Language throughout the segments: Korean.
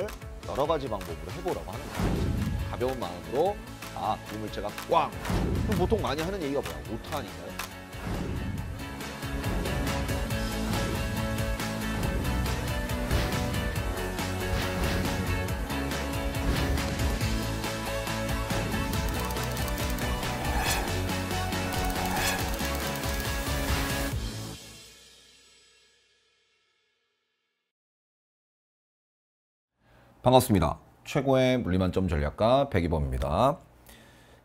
연습을 여러 가지 방법으로 해보라고 하는 거예요. 가벼운 마음으로 아, 비물체가 꽝. 보통 많이 하는 얘기가 뭐야? 못하니까요. 반갑습니다. 최고의 물리만점 전략가 백이범입니다.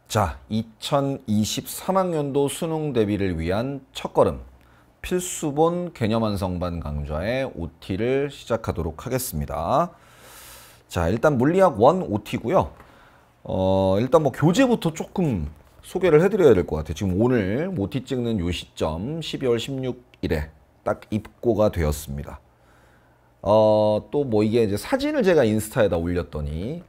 자, 2023학년도 수능 대비를 위한 첫걸음 필수본 개념 완성반 강좌의 OT를 시작하도록 하겠습니다. 자, 일단 물리학 1 OT고요. 어, 일단 뭐 교재부터 조금 소개를 해드려야 될 것 같아요. 지금 오늘 OT 찍는 요 시점 12월 16일에 딱 입고가 되었습니다. 어, 또 뭐 이게 이제 사진을 제가 인스타에다 올렸더니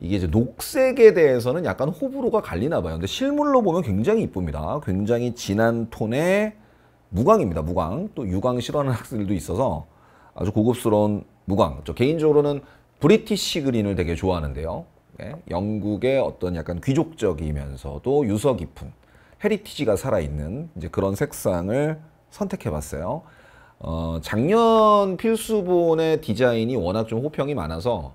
이게 이제 녹색에 대해서는 약간 호불호가 갈리나 봐요. 근데 실물로 보면 굉장히 이쁩니다. 굉장히 진한 톤의 무광입니다. 무광. 또 유광 싫어하는 학생들도 있어서 아주 고급스러운 무광. 저 개인적으로는 브리티시 그린을 되게 좋아하는데요. 예? 영국의 어떤 약간 귀족적이면서도 유서 깊은 헤리티지가 살아있는 이제 그런 색상을 선택해 봤어요. 어, 작년 필수본의 디자인이 워낙 좀 호평이 많아서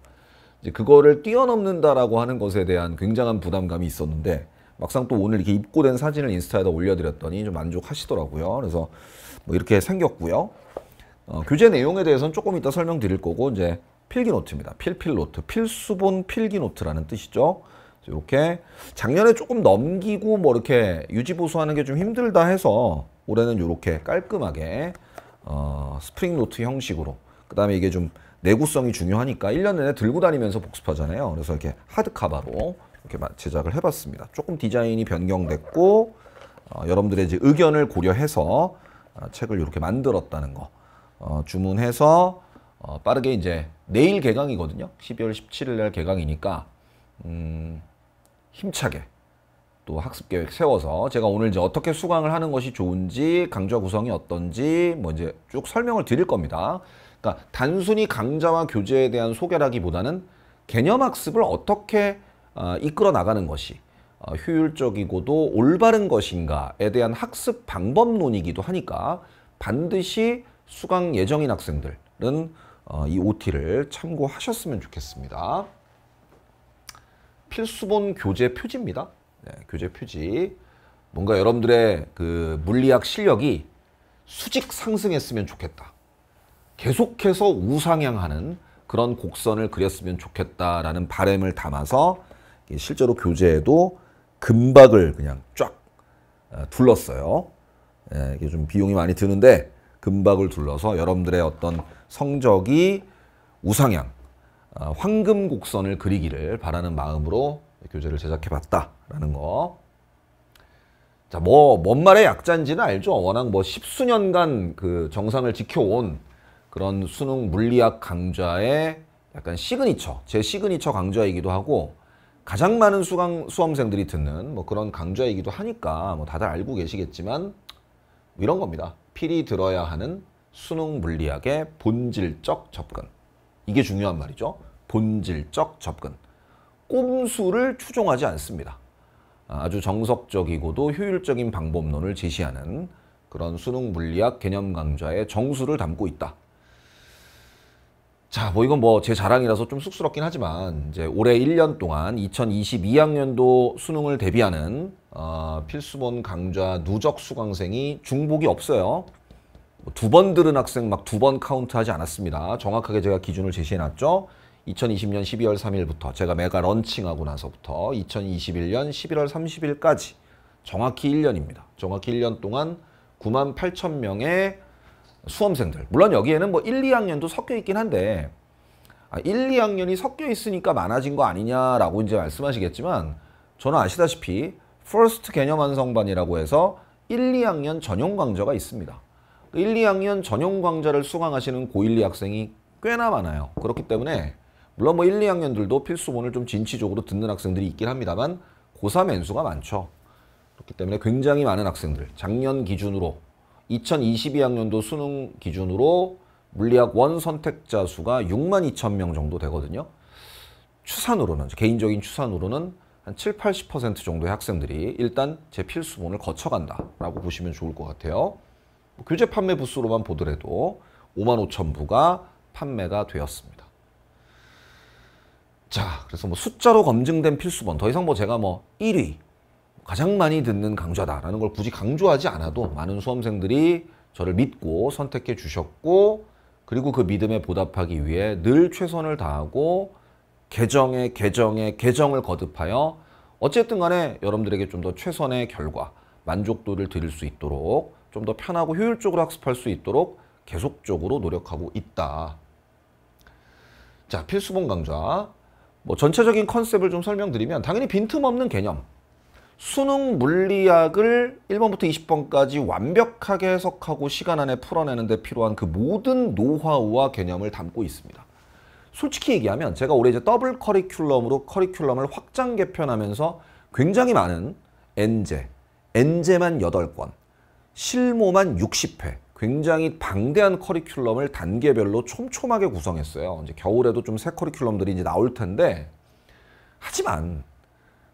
이제 그거를 뛰어넘는다라고 하는 것에 대한 굉장한 부담감이 있었는데 막상 또 오늘 이렇게 입고된 사진을 인스타에다 올려드렸더니 좀 만족하시더라고요. 그래서 뭐 이렇게 생겼고요. 어, 교재 내용에 대해서는 조금 이따 설명드릴 거고 이제 필기노트입니다. 필필노트, 필수본 필기노트라는 뜻이죠. 이렇게 작년에 조금 넘기고 뭐 이렇게 유지보수하는 게 좀 힘들다 해서 올해는 이렇게 깔끔하게 어, 스프링 노트 형식으로 그 다음에 이게 좀 내구성이 중요하니까 1년 내내 들고 다니면서 복습하잖아요. 그래서 이렇게 하드카바로 이렇게 제작을 해봤습니다. 조금 디자인이 변경됐고 어, 여러분들의 의견을 고려해서 어, 책을 이렇게 만들었다는 거 어, 주문해서 어, 빠르게 이제 내일 개강이거든요. 12월 17일 날 개강이니까 음, 힘차게 또 학습 계획 세워서 제가 오늘 이제 어떻게 수강을 하는 것이 좋은지 강좌 구성이 어떤지 뭐 이제 쭉 설명을 드릴 겁니다. 그러니까 단순히 강좌와 교재에 대한 소개라기보다는 개념 학습을 어떻게 어, 이끌어 나가는 것이 어, 효율적이고도 올바른 것인가에 대한 학습 방법론이기도 하니까 반드시 수강 예정인 학생들은 어, 이 OT를 참고하셨으면 좋겠습니다. 필수본 교재 표지입니다. 네, 교재 표지. 뭔가 여러분들의 그 물리학 실력이 수직 상승했으면 좋겠다. 계속해서 우상향하는 그런 곡선을 그렸으면 좋겠다라는 바램을 담아서 실제로 교재에도 금박을 그냥 쫙 어, 둘렀어요. 예, 이게 좀 비용이 많이 드는데 금박을 둘러서 여러분들의 어떤 성적이 우상향, 어, 황금 곡선을 그리기를 바라는 마음으로 교재를 제작해봤다라는 거. 자, 뭐, 뭔 말의 약자인지는 알죠. 워낙 뭐 십수년간 그 정상을 지켜온 그런 수능 물리학 강좌의 약간 시그니처, 제 시그니처 강좌이기도 하고 가장 많은 수강, 수험생들이 듣는 뭐 그런 강좌이기도 하니까 뭐 다들 알고 계시겠지만 이런 겁니다. 필히 들어야 하는 수능 물리학의 본질적 접근. 이게 중요한 말이죠. 본질적 접근. 꼼수를 추종하지 않습니다. 아, 아주 정석적이고도 효율적인 방법론을 제시하는 그런 수능 물리학 개념 강좌의 정수를 담고 있다. 자, 뭐 이건 뭐 제 자랑이라서 좀 쑥스럽긴 하지만 이제 올해 1년 동안 2022학년도 수능을 대비하는 어, 필수본 강좌 누적 수강생이 중복이 없어요. 뭐 두번 들은 학생 막 두 번 카운트하지 않았습니다. 정확하게 제가 기준을 제시해놨죠. 2020년 12월 3일부터 제가 메가 런칭하고 나서부터 2021년 11월 30일까지 정확히 1년입니다. 정확히 1년 동안 9만 8천 명의 수험생들 물론 여기에는 뭐 1, 2학년도 섞여 있긴 한데 1, 아, 2학년이 섞여 있으니까 많아진 거 아니냐라고 이제 말씀하시겠지만 저는 아시다시피 퍼스트 개념 완성반이라고 해서 1, 2학년 전용 강좌가 있습니다. 1, 그 2학년 전용 강좌를 수강하시는 고1, 2학생이 꽤나 많아요. 그렇기 때문에 물론 뭐 1, 2학년들도 필수본을 좀 진취적으로 듣는 학생들이 있긴 합니다만 고3 N수가 많죠. 그렇기 때문에 굉장히 많은 학생들 작년 기준으로 2022학년도 수능 기준으로 물리학 원 선택자 수가 6만 2천 명 정도 되거든요. 추산으로는 개인적인 추산으로는 한 7, 80% 정도의 학생들이 일단 제 필수본을 거쳐간다라고 보시면 좋을 것 같아요. 교재 뭐 판매 부수로만 보더라도 5만 5천 부가 판매가 되었습니다. 자, 그래서 뭐 숫자로 검증된 필수본. 더 이상 뭐 제가 뭐 1위, 가장 많이 듣는 강좌다라는 걸 굳이 강조하지 않아도 많은 수험생들이 저를 믿고 선택해 주셨고, 그리고 그 믿음에 보답하기 위해 늘 최선을 다하고, 개정에 개정에 개정을 거듭하여 어쨌든 간에 여러분들에게 좀 더 최선의 결과, 만족도를 드릴 수 있도록 좀 더 편하고 효율적으로 학습할 수 있도록 계속적으로 노력하고 있다. 자, 필수본 강좌 뭐 전체적인 컨셉을 좀 설명드리면 당연히 빈틈없는 개념 수능 물리학을 1번부터 20번까지 완벽하게 해석하고 시간 안에 풀어내는 데 필요한 그 모든 노하우와 개념을 담고 있습니다. 솔직히 얘기하면 제가 올해 이제 더블 커리큘럼으로 커리큘럼을 확장 개편하면서 굉장히 많은 엔제, 엔제만 8권, 실모만 60회, 굉장히 방대한 커리큘럼을 단계별로 촘촘하게 구성했어요. 이제 겨울에도 좀 새 커리큘럼들이 이제 나올 텐데 하지만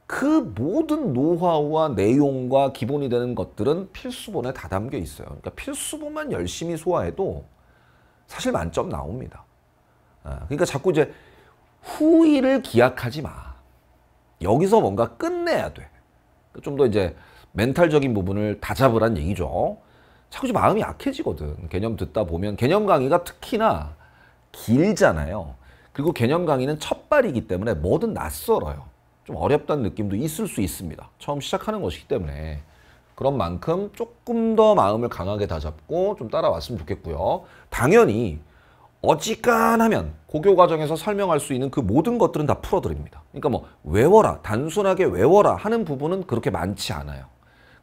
그 모든 노하우와 내용과 기본이 되는 것들은 필수본에 다 담겨 있어요. 그러니까 필수본만 열심히 소화해도 사실 만점 나옵니다. 아, 그러니까 자꾸 이제 후위를 기약하지 마. 여기서 뭔가 끝내야 돼. 좀 더 이제 멘탈적인 부분을 다잡으란 얘기죠. 자꾸 좀 마음이 약해지거든. 개념 듣다 보면 개념 강의가 특히나 길잖아요. 그리고 개념 강의는 첫발이기 때문에 뭐든 낯설어요. 좀 어렵다는 느낌도 있을 수 있습니다. 처음 시작하는 것이기 때문에 그런 만큼 조금 더 마음을 강하게 다잡고 좀 따라왔으면 좋겠고요. 당연히 어지간하면 고교 과정에서 설명할 수 있는 그 모든 것들은 다 풀어드립니다. 그러니까 뭐 외워라, 단순하게 외워라 하는 부분은 그렇게 많지 않아요.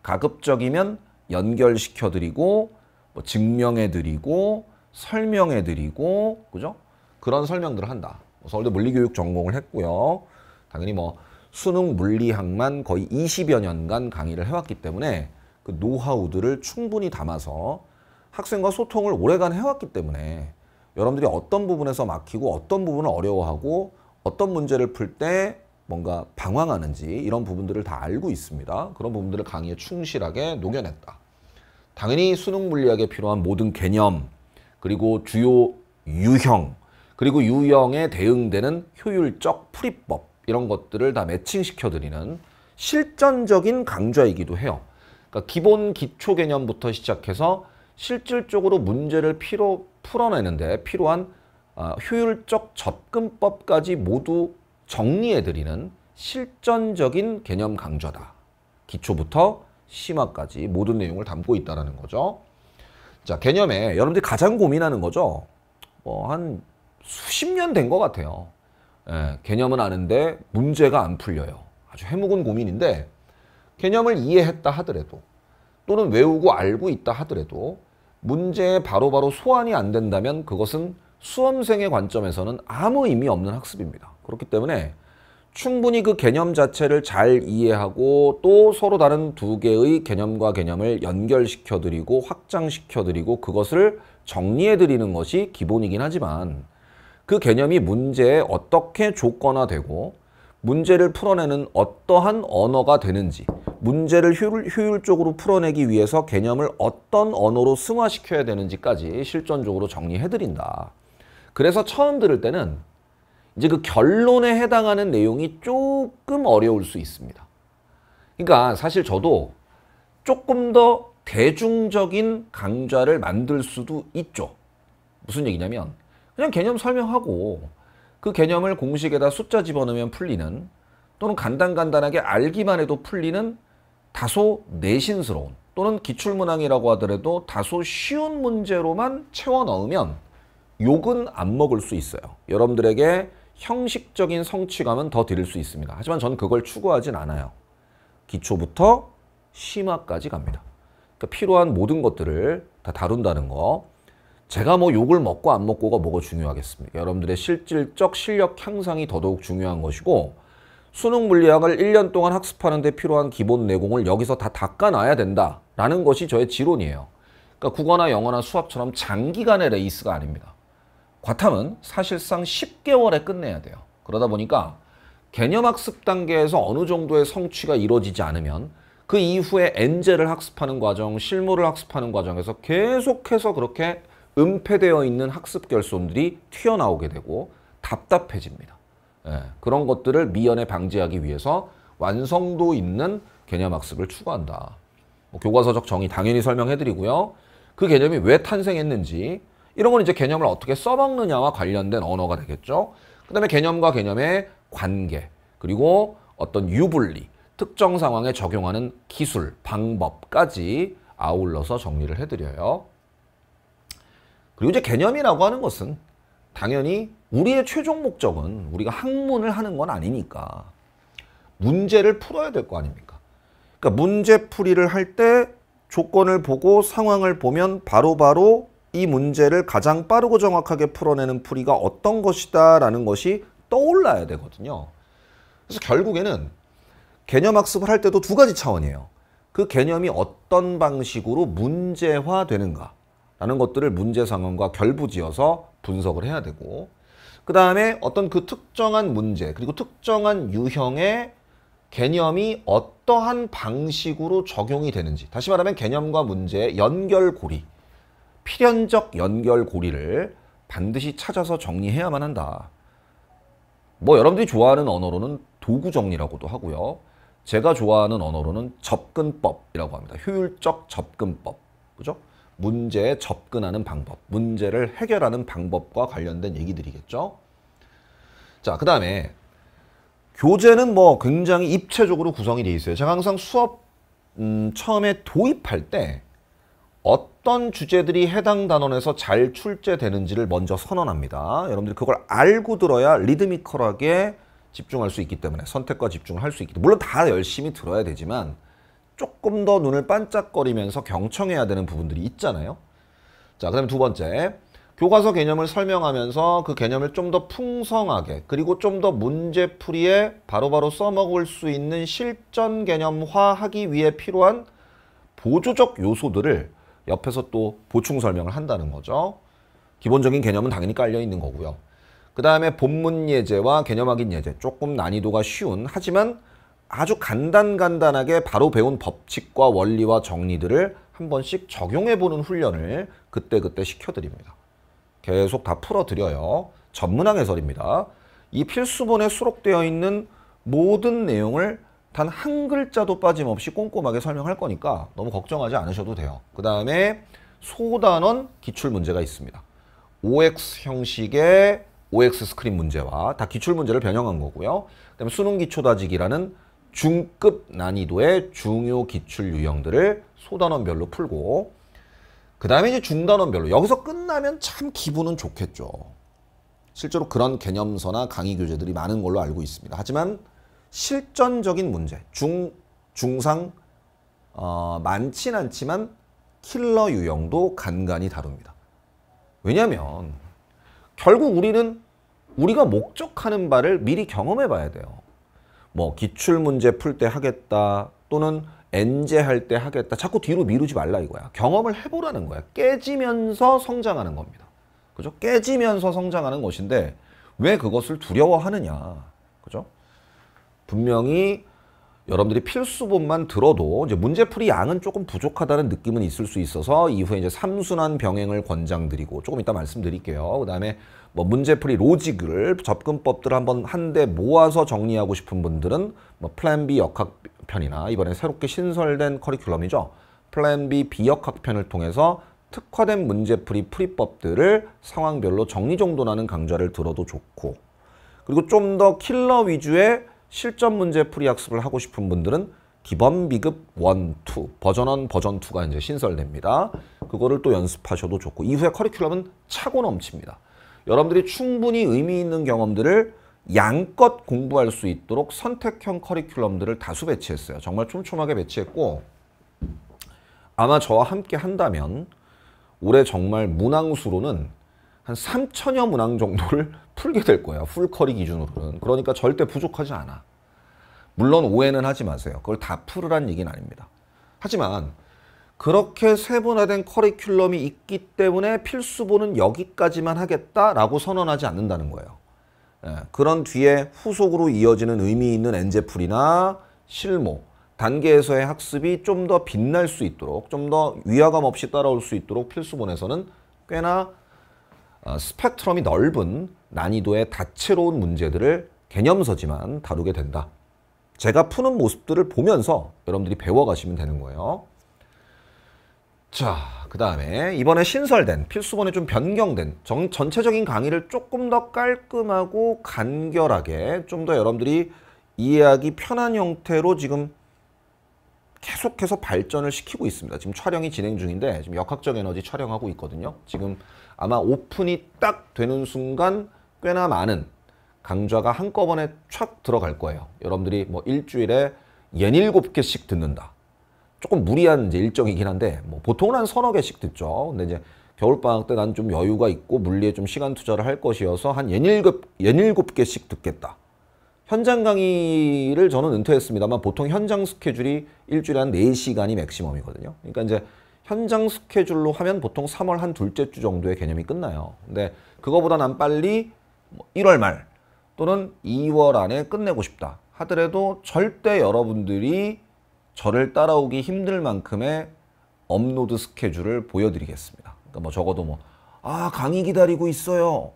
가급적이면 연결시켜 드리고 뭐 증명해 드리고 설명해 드리고 그죠? 그런 설명들을 한다. 뭐 서울대 물리교육 전공을 했고요. 당연히 뭐 수능 물리학만 거의 20여 년간 강의를 해왔기 때문에 그 노하우들을 충분히 담아서 학생과 소통을 오래간 해왔기 때문에 여러분들이 어떤 부분에서 막히고 어떤 부분을 어려워하고 어떤 문제를 풀 때 뭔가 방황하는지 이런 부분들을 다 알고 있습니다. 그런 부분들을 강의에 충실하게 녹여냈다. 당연히 수능 물리학에 필요한 모든 개념 그리고 주요 유형 그리고 유형에 대응되는 효율적 풀이법 이런 것들을 다 매칭시켜드리는 실전적인 강좌이기도 해요. 그러니까 기본 기초 개념부터 시작해서 실질적으로 문제를 필요, 풀어내는데 필요한 어, 효율적 접근법까지 모두 정리해드리는 실전적인 개념 강좌다. 기초부터 심화까지 모든 내용을 담고 있다는 거죠. 자, 개념에 여러분들이 가장 고민하는 거죠. 뭐 한 수십 년 된 것 같아요. 예, 개념은 아는데 문제가 안 풀려요. 아주 해묵은 고민인데 개념을 이해했다 하더라도 또는 외우고 알고 있다 하더라도 문제에 바로바로 소환이 안 된다면 그것은 수험생의 관점에서는 아무 의미 없는 학습입니다. 그렇기 때문에 충분히 그 개념 자체를 잘 이해하고 또 서로 다른 두 개의 개념과 개념을 연결시켜 드리고 확장시켜 드리고 그것을 정리해 드리는 것이 기본이긴 하지만 그 개념이 문제에 어떻게 조건화되고 문제를 풀어내는 어떠한 언어가 되는지 문제를 효율, 적으로 풀어내기 위해서 개념을 어떤 언어로 승화시켜야 되는지까지 실전적으로 정리해드린다. 그래서 처음 들을 때는 이제 그 결론에 해당하는 내용이 조금 어려울 수 있습니다. 그러니까 사실 저도 조금 더 대중적인 강좌를 만들 수도 있죠. 무슨 얘기냐면 그냥 개념 설명하고 그 개념을 공식에다 숫자 집어넣으면 풀리는 또는 간단간단하게 알기만 해도 풀리는 다소 내신스러운 또는 기출문항이라고 하더라도 다소 쉬운 문제로만 채워 넣으면 욕은 안 먹을 수 있어요. 여러분들에게 형식적인 성취감은 더 드릴 수 있습니다. 하지만 저는 그걸 추구하진 않아요. 기초부터 심화까지 갑니다. 그러니까 필요한 모든 것들을 다 다룬다는 거. 제가 뭐 욕을 먹고 안 먹고가 뭐가 중요하겠습니까? 여러분들의 실질적 실력 향상이 더더욱 중요한 것이고 수능 물리학을 1년 동안 학습하는 데 필요한 기본 내공을 여기서 다 닦아놔야 된다라는 것이 저의 지론이에요. 그러니까 국어나 영어나 수학처럼 장기간의 레이스가 아닙니다. 과탐은 사실상 10개월에 끝내야 돼요. 그러다 보니까 개념학습 단계에서 어느 정도의 성취가 이루어지지 않으면 그 이후에 엔젤을 학습하는 과정, 실무를 학습하는 과정에서 계속해서 그렇게 은폐되어 있는 학습 결손들이 튀어나오게 되고 답답해집니다. 예, 그런 것들을 미연에 방지하기 위해서 완성도 있는 개념학습을 추구한다. 뭐 교과서적 정의 당연히 설명해드리고요. 그 개념이 왜 탄생했는지 이런 건 이제 개념을 어떻게 써먹느냐와 관련된 언어가 되겠죠. 그 다음에 개념과 개념의 관계, 그리고 어떤 유불리, 특정 상황에 적용하는 기술, 방법까지 아울러서 정리를 해드려요. 그리고 이제 개념이라고 하는 것은 당연히 우리의 최종 목적은 우리가 학문을 하는 건 아니니까 문제를 풀어야 될 거 아닙니까? 그러니까 문제풀이를 할 때 조건을 보고 상황을 보면 바로바로 바로 이 문제를 가장 빠르고 정확하게 풀어내는 풀이가 어떤 것이다 라는 것이 떠올라야 되거든요. 그래서 결국에는 개념 학습을 할 때도 두 가지 차원이에요. 그 개념이 어떤 방식으로 문제화 되는가 라는 것들을 문제 상황과 결부지어서 분석을 해야 되고 그 다음에 어떤 그 특정한 문제 그리고 특정한 유형의 개념이 어떠한 방식으로 적용이 되는지 다시 말하면 개념과 문제의 연결고리 필연적 연결고리를 반드시 찾아서 정리해야만 한다. 뭐 여러분들이 좋아하는 언어로는 도구 정리라고도 하고요. 제가 좋아하는 언어로는 접근법이라고 합니다. 효율적 접근법. 그죠? 문제에 접근하는 방법, 문제를 해결하는 방법과 관련된 얘기들이겠죠. 자, 그 다음에 교재는 뭐 굉장히 입체적으로 구성이 되어 있어요. 제가 항상 수업 음, 처음에 도입할 때 어떤 주제들이 해당 단원에서 잘 출제되는지를 먼저 선언합니다. 여러분들이 그걸 알고 들어야 리드미컬하게 집중할 수 있기 때문에 선택과 집중을 할 수 있기 때문에 물론 다 열심히 들어야 되지만 조금 더 눈을 반짝거리면서 경청해야 되는 부분들이 있잖아요. 자, 그 다음에 두 번째. 교과서 개념을 설명하면서 그 개념을 좀 더 풍성하게 그리고 좀 더 문제풀이에 바로바로 써먹을 수 있는 실전 개념화하기 위해 필요한 보조적 요소들을 옆에서 또 보충 설명을 한다는 거죠. 기본적인 개념은 당연히 깔려 있는 거고요. 그 다음에 본문 예제와 개념 확인 예제 조금 난이도가 쉬운 하지만 아주 간단간단하게 바로 배운 법칙과 원리와 정리들을 한 번씩 적용해보는 훈련을 그때그때 시켜드립니다. 계속 다 풀어드려요. 전문학 해설입니다. 이 필수본에 수록되어 있는 모든 내용을 단한 글자도 빠짐없이 꼼꼼하게 설명할 거니까 너무 걱정하지 않으셔도 돼요. 그 다음에 소단원 기출 문제가 있습니다. OX 형식의 OX 스크린 문제와 다 기출 문제를 변형한 거고요. 그 다음에 수능 기초 다지기라는 중급 난이도의 중요 기출 유형들을 소단원별로 풀고 그 다음에 이제 중단원별로 여기서 끝나면 참 기분은 좋겠죠. 실제로 그런 개념서나 강의 교재들이 많은 걸로 알고 있습니다. 하지만 실전적인 문제, 중, 중상, 어, 많진 않지만 킬러 유형도 간간히 다룹니다. 왜냐면 하 결국 우리는 우리가 목적하는 바를 미리 경험해 봐야 돼요. 뭐 기출문제 풀 때 하겠다 또는 엔제할 때 하겠다 자꾸 뒤로 미루지 말라 이거야. 경험을 해보라는 거야. 깨지면서 성장하는 겁니다. 그죠? 깨지면서 성장하는 것인데 왜 그것을 두려워하느냐. 그죠? 분명히 여러분들이 필수본만 들어도 이제 문제풀이 양은 조금 부족하다는 느낌은 있을 수 있어서 이후에 이제 삼순환 병행을 권장드리고 조금 이따 말씀드릴게요. 그 다음에 뭐 문제풀이 로직을 접근법들을 한번 한데 모아서 정리하고 싶은 분들은 뭐 플랜 B 역학편이나 이번에 새롭게 신설된 커리큘럼이죠. 플랜 B 비역학편을 통해서 특화된 문제풀이 풀이법들을 상황별로 정리정돈하는 강좌를 들어도 좋고 그리고 좀 더 킬러 위주의 실전 문제 풀이 학습을 하고 싶은 분들은 기본 비급 1, 2 버전 1, 버전 2가 이제 신설됩니다. 그거를 또 연습하셔도 좋고 이후에 커리큘럼은 차고 넘칩니다. 여러분들이 충분히 의미 있는 경험들을 양껏 공부할 수 있도록 선택형 커리큘럼들을 다수 배치했어요. 정말 촘촘하게 배치했고 아마 저와 함께 한다면 올해 정말 문항수로는 한 3천여 문항 정도를 풀게 될 거예요. 풀커리 기준으로는. 그러니까 절대 부족하지 않아. 물론 오해는 하지 마세요. 그걸 다 풀으란 얘기는 아닙니다. 하지만 그렇게 세분화된 커리큘럼이 있기 때문에 필수본은 여기까지만 하겠다라고 선언하지 않는다는 거예요. 예, 그런 뒤에 후속으로 이어지는 의미 있는 엔제풀이나 실무, 단계에서의 학습이 좀 더 빛날 수 있도록, 좀 더 위화감 없이 따라올 수 있도록 필수본에서는 꽤나 어, 스펙트럼이 넓은 난이도의 다채로운 문제들을 개념서지만 다루게 된다. 제가 푸는 모습들을 보면서 여러분들이 배워가시면 되는 거예요. 자, 그 다음에 이번에 신설된 필수본에 좀 변경된 정, 전체적인 강의를 조금 더 깔끔하고 간결하게 좀 더 여러분들이 이해하기 편한 형태로 지금 계속해서 발전을 시키고 있습니다. 지금 촬영이 진행 중인데 지금 역학적 에너지 촬영하고 있거든요. 지금 아마 오픈이 딱 되는 순간 꽤나 많은 강좌가 한꺼번에 촥 들어갈 거예요. 여러분들이 뭐 일주일에 옌 일곱 개씩 듣는다. 조금 무리한 이제 일정이긴 한데 뭐 보통은 한 서너 개씩 듣죠. 근데 이제 겨울방학 때 난 좀 여유가 있고 물리에 좀 시간 투자를 할 것이어서 한옌일 일곱, 일곱 개씩 듣겠다. 현장 강의를 저는 은퇴했습니다만 보통 현장 스케줄이 일주일에 한 네시간이 맥시멈이거든요. 그러니까 이제 현장 스케줄로 하면 보통 3월 한 둘째 주 정도의 개념이 끝나요. 근데 그거보다 난 빨리 1월 뭐 말 또는 2월 안에 끝내고 싶다 하더라도 절대 여러분들이 저를 따라오기 힘들 만큼의 업로드 스케줄을 보여드리겠습니다. 그러니까 뭐 적어도 뭐, 아, 강의 기다리고 있어요.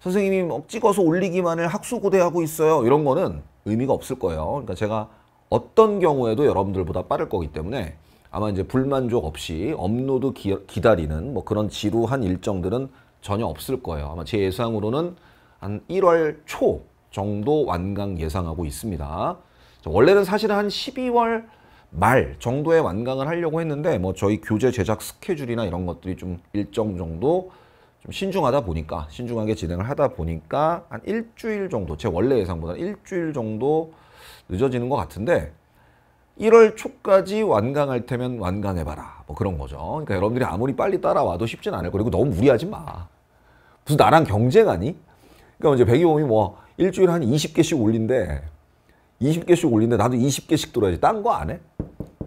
선생님이 뭐 찍어서 올리기만을 학수고대하고 있어요. 이런 거는 의미가 없을 거예요. 그러니까 제가 어떤 경우에도 여러분들보다 빠를 거기 때문에 아마 이제 불만족 없이 업로드 기, 다리는뭐 그런 지루한 일정들은 전혀 없을 거예요. 아마 제 예상으로는 한 1월 초 정도 완강 예상하고 있습니다. 원래는 사실은 한 12월 말 정도에 완강을 하려고 했는데 뭐 저희 교재 제작 스케줄이나 이런 것들이 좀 일정 정도 좀 신중하다 보니까 신중하게 진행을 하다 보니까 한 일주일 정도 제 원래 예상보다 일주일 정도 늦어지는 것 같은데 1월 초까지 완강할 테면 완강해봐라. 뭐 그런 거죠. 그러니까 여러분들이 아무리 빨리 따라와도 쉽진 않을 거고 그리고 너무 무리하지 마. 무슨 나랑 경쟁하니? 그러니까 이제 배기범이 뭐 일주일에 한 20개씩 올린데 20개씩 올린데 나도 20개씩 돌아야지. 딴 거 안 해?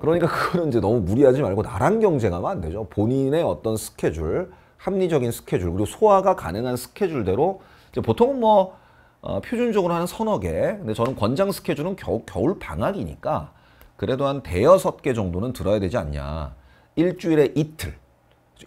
그러니까 그거는 이제 너무 무리하지 말고 나랑 경쟁하면 안 되죠. 본인의 어떤 스케줄, 합리적인 스케줄, 그리고 소화가 가능한 스케줄대로 보통은 뭐 어, 표준적으로 하는 서너 개. 근데 저는 권장 스케줄은 겨 겨울 방학이니까 그래도 한 대여섯 개 정도는 들어야 되지 않냐. 일주일에 이틀.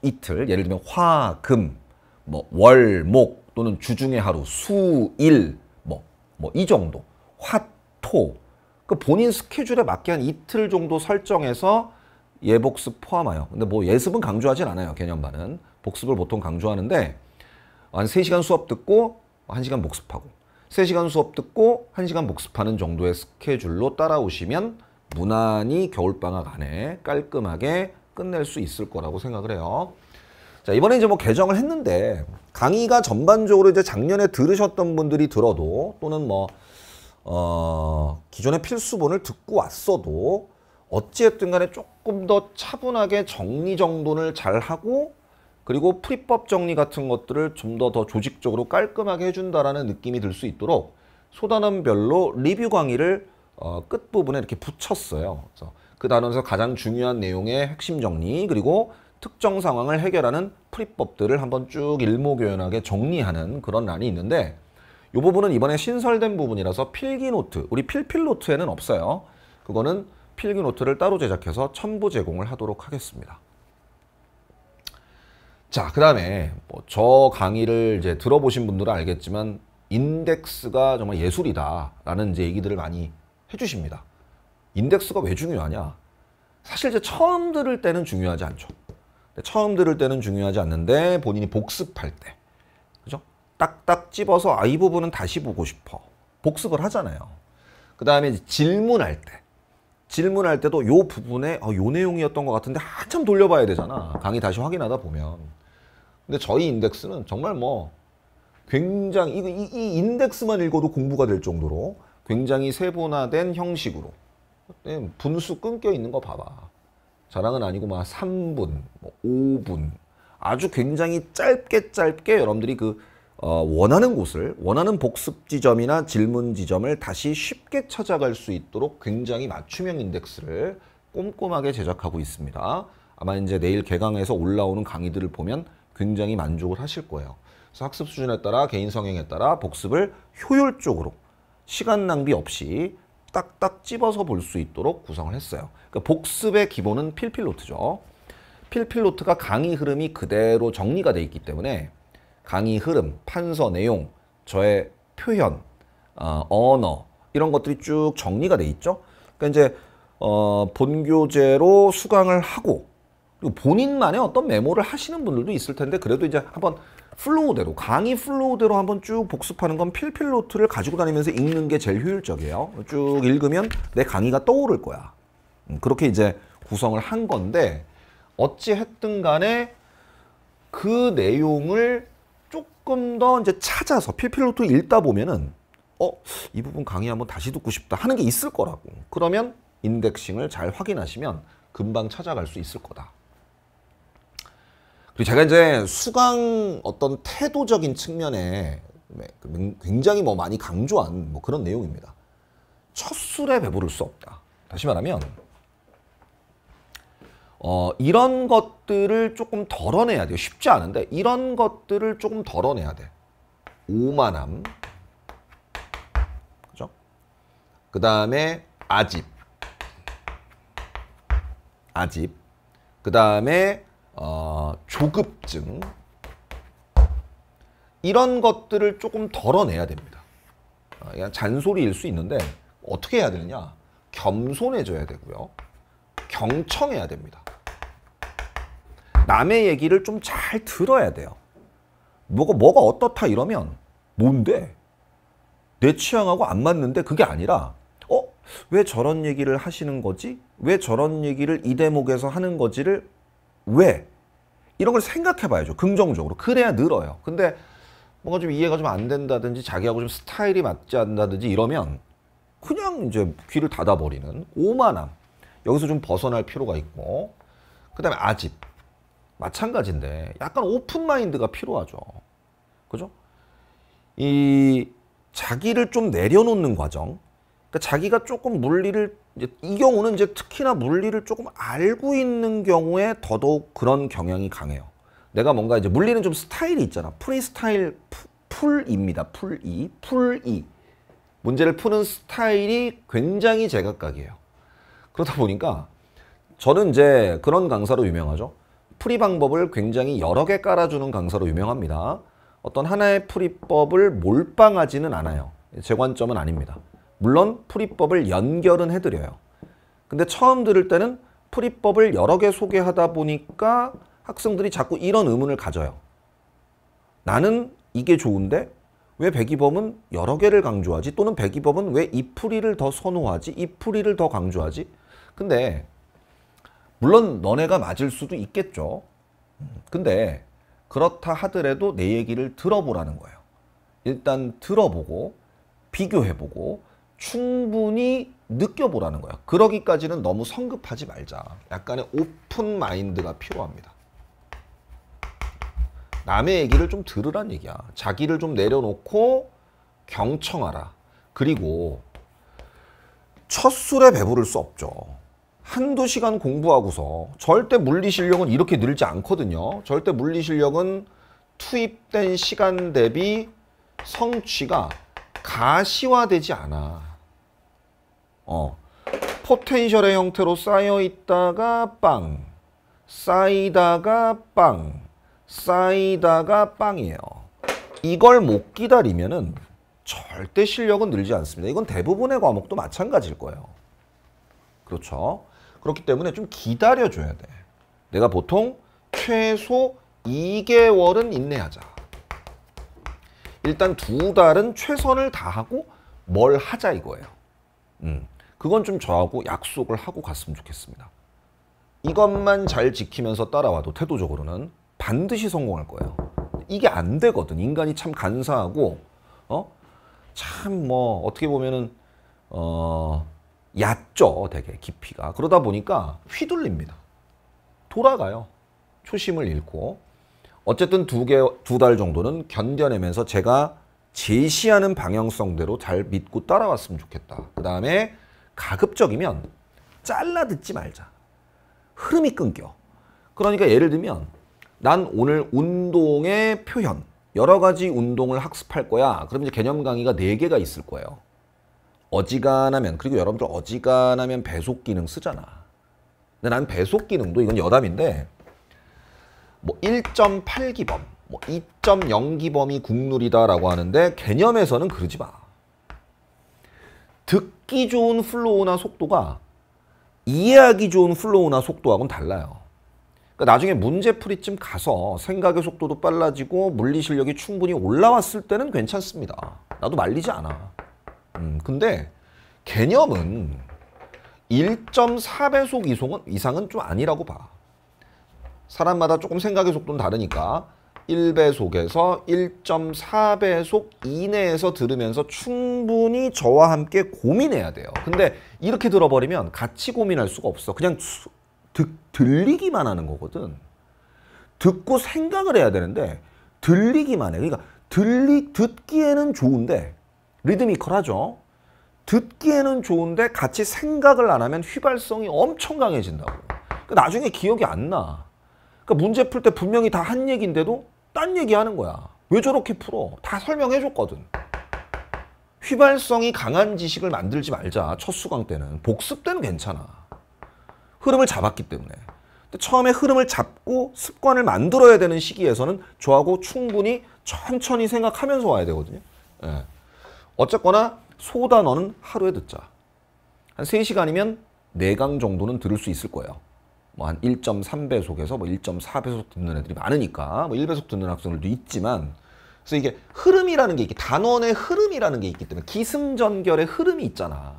이틀. 예를 들면 화, 금, 뭐 월, 목 또는 주중의 하루, 수, 일, 뭐, 뭐 이 정도. 화, 토. 그 본인 스케줄에 맞게 한 이틀 정도 설정해서 예복습 포함하여. 근데 뭐 예습은 강조하진 않아요. 개념반은. 복습을 보통 강조하는데 한 3시간 수업 듣고 1시간 복습하고 3시간 수업 듣고 1시간 복습하는 정도의 스케줄로 따라오시면 무난히 겨울방학 안에 깔끔하게 끝낼 수 있을 거라고 생각을 해요. 자, 이번에 이제 뭐 개정을 했는데 강의가 전반적으로 이제 작년에 들으셨던 분들이 들어도 또는 뭐, 어, 기존의 필수본을 듣고 왔어도 어찌했든 간에 조금 더 차분하게 정리 정돈을 잘 하고 그리고 풀이법 정리 같은 것들을 좀 더 더 조직적으로 깔끔하게 해준다라는 느낌이 들 수 있도록 소단원별로 리뷰 강의를 어, 끝부분에 이렇게 붙였어요. 그래서 그 단원에서 가장 중요한 내용의 핵심 정리 그리고 특정 상황을 해결하는 풀이법들을 한번 쭉 일목요연하게 정리하는 그런 란이 있는데 이 부분은 이번에 신설된 부분이라서 필기노트, 우리 필필노트에는 없어요. 그거는 필기노트를 따로 제작해서 첨부 제공을 하도록 하겠습니다. 자, 그 다음에 뭐저 강의를 이제 들어보신 분들은 알겠지만 인덱스가 정말 예술이다라는 이제 얘기들을 많이 해주십니다. 인덱스가 왜 중요하냐? 사실 이제 처음 들을 때는 중요하지 않죠. 네, 처음 들을 때는 중요하지 않는데 본인이 복습할 때, 그죠? 딱딱 집어서 아, 이 부분은 다시 보고 싶어. 복습을 하잖아요. 그 다음에 질문할 때. 질문할 때도 요 부분에 어, 요 내용이었던 것 같은데 한참 돌려봐야 되잖아. 강의 다시 확인하다 보면. 근데 저희 인덱스는 정말 뭐 굉장히 이, 이 인덱스만 읽어도 공부가 될 정도로 굉장히 세분화된 형식으로 예, 분수 끊겨 있는 거 봐봐. 자랑은 아니고 막 3분, 5분 뭐 아주 굉장히 짧게 짧게 여러분들이 그 어, 원하는 곳을 원하는 복습 지점이나 질문 지점을 다시 쉽게 찾아갈 수 있도록 굉장히 맞춤형 인덱스를 꼼꼼하게 제작하고 있습니다. 아마 이제 내일 개강해서 올라오는 강의들을 보면 굉장히 만족을 하실 거예요. 그래서 학습 수준에 따라 개인 성향에 따라 복습을 효율적으로 시간 낭비 없이 딱딱 집어서 볼 수 있도록 구성을 했어요. 그러니까 복습의 기본은 필필노트죠. 필필노트가 강의 흐름이 그대로 정리가 돼 있기 때문에 강의 흐름, 판서 내용, 저의 표현, 어, 언어 이런 것들이 쭉 정리가 돼 있죠. 그러니까 이제 어, 본교재로 수강을 하고 본인만의 어떤 메모를 하시는 분들도 있을 텐데 그래도 이제 한번 플로우대로 강의 플로우대로 한번 쭉 복습하는 건 필필노트를 가지고 다니면서 읽는 게 제일 효율적이에요. 쭉 읽으면 내 강의가 떠오를 거야. 음, 그렇게 이제 구성을 한 건데 어찌했든 간에 그 내용을 조금 더 이제 찾아서 필필노트 읽다 보면은 어, 이 부분 강의 한번 다시 듣고 싶다 하는 게 있을 거라고. 그러면 인덱싱을 잘 확인하시면 금방 찾아갈 수 있을 거다. 그리고 제가 이제 수강 어떤 태도적인 측면에 그 굉장히 뭐 많이 강조한 뭐 그런 내용입니다. 첫 술에 배부를 수 없다. 다시 말하면 어, 이런 것들을 조금 덜어내야 돼요. 쉽지 않은데 이런 것들을 조금 덜어내야 돼. 오만함, 그죠? 그 다음에 아집, 아집, 그 다음에 어, 조급증 이런 것들을 조금 덜어내야 됩니다. 그냥 어, 잔소리일 수 있는데 어떻게 해야 되느냐? 겸손해져야 되고요. 경청해야 됩니다. 남의 얘기를 좀 잘 들어야 돼요. 뭐가 뭐가 어떻다 이러면 뭔데? 내 취향하고 안 맞는데 그게 아니라 어? 왜 저런 얘기를 하시는 거지? 왜 저런 얘기를 이 대목에서 하는 거지를 왜? 이런 걸 생각해 봐야죠. 긍정적으로. 그래야 늘어요. 근데 뭔가 좀 이해가 좀 안 된다든지 자기하고 좀 스타일이 맞지 않는다든지 이러면 그냥 이제 귀를 닫아버리는 오만함. 여기서 좀 벗어날 필요가 있고 그 다음에 아집. 마찬가지인데 약간 오픈 마인드가 필요하죠. 그죠? 이 자기를 좀 내려놓는 과정. 그러니까 자기가 조금 물리를 이제 이 경우는 이제 특히나 물리를 조금 알고 있는 경우에 더더욱 그런 경향이 강해요. 내가 뭔가 이제 물리는 좀 스타일이 있잖아. 프리스타일 풀입니다. 풀이 풀이 문제를 푸는 스타일이 굉장히 제각각이에요. 그러다 보니까 저는 이제 그런 강사로 유명하죠. 풀이 방법을 굉장히 여러 개 깔아주는 강사로 유명합니다. 어떤 하나의 풀이법을 몰빵하지는 않아요. 제 관점은 아닙니다. 물론 풀이법을 연결은 해드려요. 근데 처음 들을 때는 풀이법을 여러 개 소개하다 보니까 학생들이 자꾸 이런 의문을 가져요. 나는 이게 좋은데 왜 백이범은 여러 개를 강조하지? 또는 백이범은 왜 이 풀이를 더 선호하지? 이 풀이를 더 강조하지? 근데 물론 너네가 맞을 수도 있겠죠. 근데 그렇다 하더라도 내 얘기를 들어보라는 거예요. 일단 들어보고 비교해보고 충분히 느껴보라는 거야. 그러기까지는 너무 성급하지 말자. 약간의 오픈 마인드가 필요합니다. 남의 얘기를 좀 들으란 얘기야. 자기를 좀 내려놓고 경청하라. 그리고 첫 술에 배부를 수 없죠. 한두 시간 공부하고서 절대 물리 실력은 이렇게 늘지 않거든요. 절대 물리 실력은 투입된 시간 대비 성취가 가시화되지 않아. 어. 포텐셜의 형태로 쌓여 있다가 빵. 쌓이다가 빵. 쌓이다가 빵이에요. 이걸 못 기다리면은 절대 실력은 늘지 않습니다. 이건 대부분의 과목도 마찬가지일 거예요. 그렇죠. 그렇기 때문에 좀 기다려줘야 돼. 내가 보통 최소 2개월은 인내하자. 일단 두 달은 최선을 다하고 뭘 하자 이거예요. 음. 그건 좀 저하고 약속을 하고 갔으면 좋겠습니다. 이것만 잘 지키면서 따라와도 태도적으로는 반드시 성공할 거예요. 이게 안 되거든. 인간이 참 간사하고 어? 참 뭐 어떻게 보면은 어 얕죠. 되게 깊이가. 그러다 보니까 휘둘립니다. 돌아가요. 초심을 잃고 어쨌든 두 개 두 달 정도는 견뎌내면서 제가 제시하는 방향성대로 잘 믿고 따라왔으면 좋겠다. 그 다음에 가급적이면 잘라 듣지 말자. 흐름이 끊겨. 그러니까 예를 들면 난 오늘 운동의 표현, 여러 가지 운동을 학습할 거야. 그럼 이제 개념 강의가 4개가 있을 거예요. 어지간하면, 그리고 여러분들 어지간하면 배속 기능 쓰잖아. 근데 난 배속 기능도 이건 여담인데 뭐 1.8기범, 뭐 2.0기범이 국룰이다라고 하는데 개념에서는 그러지 마. 득 찾기 좋은 플로우나 속도가 이해하기 좋은 플로우나 속도하고는 달라요. 그러니까 나중에 문제풀이쯤 가서 생각의 속도도 빨라지고 물리 실력이 충분히 올라왔을 때는 괜찮습니다. 나도 말리지 않아. 음, 근데 개념은 1.4배속 이상은 좀 아니라고 봐. 사람마다 조금 생각의 속도는 다르니까 1배속에서 1.4배속 이내에서 들으면서 충분히 저와 함께 고민해야 돼요. 근데 이렇게 들어버리면 같이 고민할 수가 없어. 그냥 듣, 들리기만 하는 거거든. 듣고 생각을 해야 되는데 들리기만 해. 그러니까 들리, 듣기에는 좋은데 리드미컬하죠. 듣기에는 좋은데 같이 생각을 안 하면 휘발성이 엄청 강해진다고. 그러니까 나중에 기억이 안 나. 그러니까 문제 풀 때 분명히 다 한 얘기인데도 딴 얘기하는 거야. 왜 저렇게 풀어? 다 설명해줬거든. 휘발성이 강한 지식을 만들지 말자. 첫 수강 때는. 복습 때는 괜찮아. 흐름을 잡았기 때문에. 처음에 흐름을 잡고 습관을 만들어야 되는 시기에서는 저하고 충분히 천천히 생각하면서 와야 되거든요. 예. 어쨌거나 소단어는 하루에 듣자. 한 3시간이면 4강 정도는 들을 수 있을 거예요. 뭐한 1.3배속에서 뭐 1.4배속 뭐 듣는 애들이 많으니까 뭐 1배속 듣는 학생들도 있지만 그래서 이게 흐름이라는 게 있기 단원의 흐름이라는 게 있기 때문에 기승전결의 흐름이 있잖아.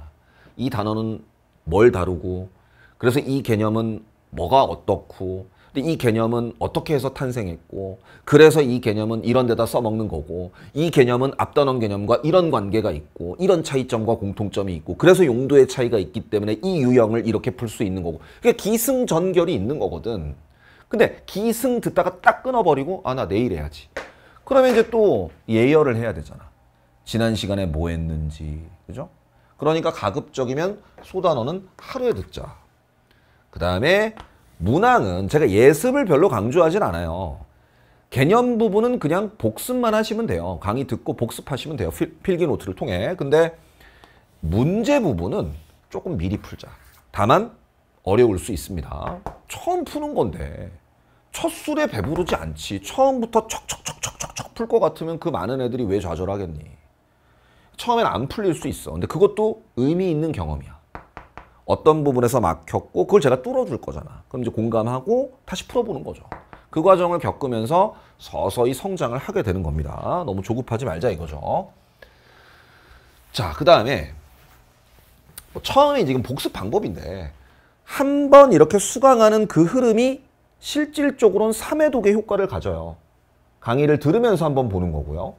이단원은뭘 다루고 그래서 이 개념은 뭐가 어떻고 근데 이 개념은 어떻게 해서 탄생했고 그래서 이 개념은 이런 데다 써먹는 거고 이 개념은 앞단원 개념과 이런 관계가 있고 이런 차이점과 공통점이 있고 그래서 용도의 차이가 있기 때문에 이 유형을 이렇게 풀 수 있는 거고 그게 기승전결이 있는 거거든 근데 기승 듣다가 딱 끊어버리고 아 나 내일 해야지 그러면 이제 또 예열을 해야 되잖아 지난 시간에 뭐 했는지 그죠? 그러니까 가급적이면 소단어는 하루에 듣자 그 다음에 문항은 제가 예습을 별로 강조하진 않아요. 개념 부분은 그냥 복습만 하시면 돼요. 강의 듣고 복습하시면 돼요. 필기 노트를 통해. 근데 문제 부분은 조금 미리 풀자. 다만 어려울 수 있습니다. 처음 푸는 건데 첫 술에 배부르지 않지. 처음부터 척척척척척척 풀것 같으면 그 많은 애들이 왜 좌절하겠니? 처음엔 안 풀릴 수 있어. 근데 그것도 의미 있는 경험이야. 어떤 부분에서 막혔고 그걸 제가 뚫어줄 거잖아. 그럼 이제 공감하고 다시 풀어보는 거죠. 그 과정을 겪으면서 서서히 성장을 하게 되는 겁니다. 너무 조급하지 말자 이거죠. 자, 그 다음에 뭐 처음에 지금 복습 방법인데 한 번 이렇게 수강하는 그 흐름이 실질적으로는 3회 독의 효과를 가져요. 강의를 들으면서 한번 보는 거고요.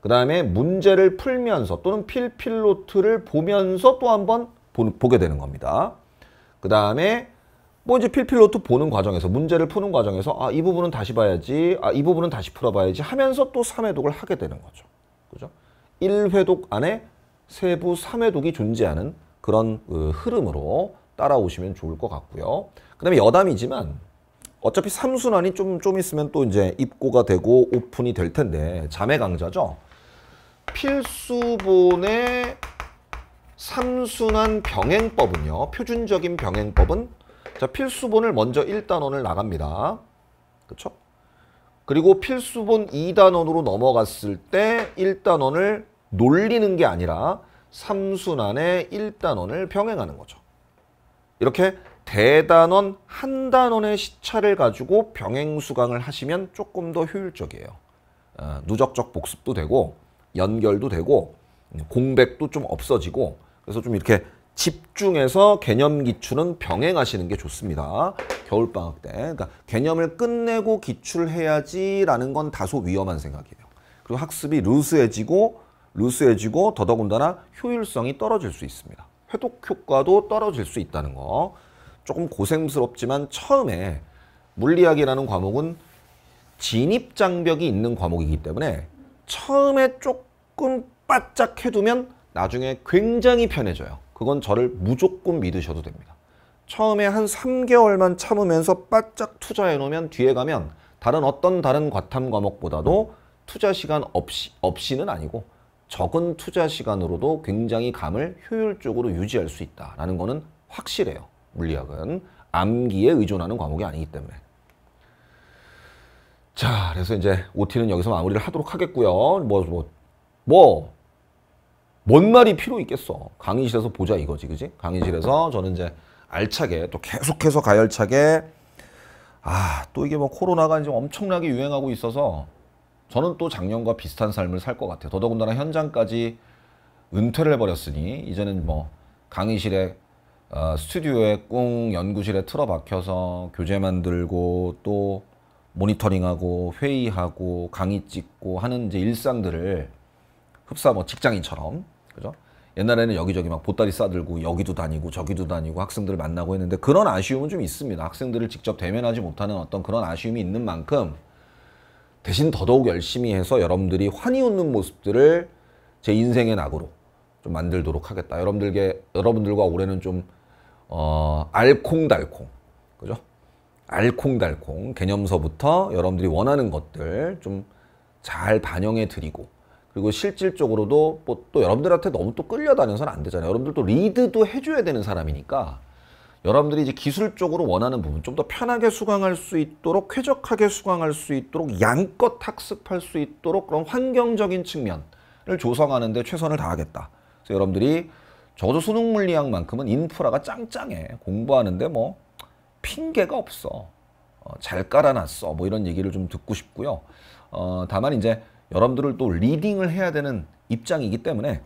그 다음에 문제를 풀면서 또는 필필노트를 보면서 또 한번 보게 되는 겁니다. 그 다음에 뭐 이제 필필로트 보는 과정에서 문제를 푸는 과정에서 아 이 부분은 다시 봐야지 아 이 부분은 다시 풀어봐야지 하면서 또 3회독을 하게 되는 거죠. 그죠? 1회독 안에 세부 3회독이 존재하는 그런 그 흐름으로 따라오시면 좋을 것 같고요. 그 다음에 여담이지만 어차피 3순환이 좀, 좀 있으면 또 이제 입고가 되고 오픈이 될 텐데 자매 강좌죠. 필수본의 삼순환 병행법은요. 표준적인 병행법은 자 필수본을 먼저 1단원을 나갑니다. 그렇죠? 그리고 필수본 2단원으로 넘어갔을 때 1단원을 놀리는 게 아니라 삼순환의 1단원을 병행하는 거죠. 이렇게 대단원 한 단원의 시차를 가지고 병행 수강을 하시면 조금 더 효율적이에요. 아, 누적적 복습도 되고 연결도 되고 음, 공백도 좀 없어지고 그래서 좀 이렇게 집중해서 개념 기출은 병행하시는 게 좋습니다. 겨울방학 때. 그러니까 개념을 끝내고 기출 해야지라는 건 다소 위험한 생각이에요. 그리고 학습이 루스해지고 루스해지고 더더군다나 효율성이 떨어질 수 있습니다. 회독 효과도 떨어질 수 있다는 거. 조금 고생스럽지만 처음에 물리학이라는 과목은 진입 장벽이 있는 과목이기 때문에 처음에 조금 바짝 해두면 나중에 굉장히 편해져요. 그건 저를 무조건 믿으셔도 됩니다. 처음에 한 3개월만 참으면서 바짝 투자해 놓으면 뒤에 가면 다른 어떤 다른 과탐 과목보다도 투자 시간 없이, 없이는 아니고 적은 투자 시간으로도 굉장히 감을 효율적으로 유지할 수 있다라는 거는 확실해요. 물리학은 암기에 의존하는 과목이 아니기 때문에. 자, 그래서 이제 OT는 여기서 마무리를 하도록 하겠고요. 뭐, 뭐, 뭐, 뭔 말이 필요 있겠어. 강의실에서 보자 이거지, 그지? 강의실에서 저는 이제 알차게 또 계속해서 가열차게 아, 또 이게 뭐 코로나가 이제 엄청나게 유행하고 있어서 저는 또 작년과 비슷한 삶을 살 것 같아요. 더더군다나 현장까지 은퇴를 해버렸으니 이제는 뭐 강의실에 어, 스튜디오에 꽁 연구실에 틀어박혀서 교재 만들고 또 모니터링하고 회의하고 강의 찍고 하는 이제 일상들을 흡사 뭐 직장인처럼 그죠? 옛날에는 여기저기 막 보따리 싸들고 여기도 다니고 저기도 다니고 학생들 만나고 했는데 그런 아쉬움은 좀 있습니다. 학생들을 직접 대면하지 못하는 어떤 그런 아쉬움이 있는 만큼 대신 더더욱 열심히 해서 여러분들이 환히 웃는 모습들을 제 인생의 낙으로 좀 만들도록 하겠다. 여러분들께 여러분들과 올해는 좀 어, 알콩달콩 그죠? 알콩달콩 개념서부터 여러분들이 원하는 것들 좀 잘 반영해 드리고 그리고 실질적으로도 뭐또 여러분들한테 너무 또 끌려다녀서는 안 되잖아요. 여러분들도 리드도 해줘야 되는 사람이니까 여러분들이 이제 기술적으로 원하는 부분 좀 더 편하게 수강할 수 있도록 쾌적하게 수강할 수 있도록 양껏 학습할 수 있도록 그런 환경적인 측면을 조성하는데 최선을 다하겠다. 그래서 여러분들이 적어도 수능 물리학만큼은 인프라가 짱짱해. 공부하는데 뭐 핑계가 없어. 어, 잘 깔아놨어. 뭐 이런 얘기를 좀 듣고 싶고요. 어, 다만 이제 여러분들을 또 리딩을 해야 되는 입장이기 때문에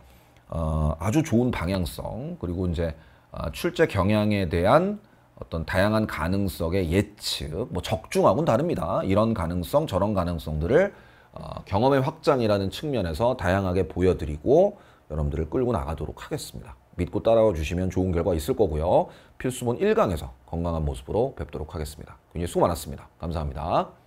어, 아주 좋은 방향성 그리고 이제 어, 출제 경향에 대한 어떤 다양한 가능성의 예측, 뭐 적중하고는 다릅니다. 이런 가능성, 저런 가능성들을 어, 경험의 확장이라는 측면에서 다양하게 보여드리고 여러분들을 끌고 나가도록 하겠습니다. 믿고 따라와 주시면 좋은 결과 있을 거고요. 필수본 1강에서 건강한 모습으로 뵙도록 하겠습니다. 굉장히 수고 많았습니다. 감사합니다.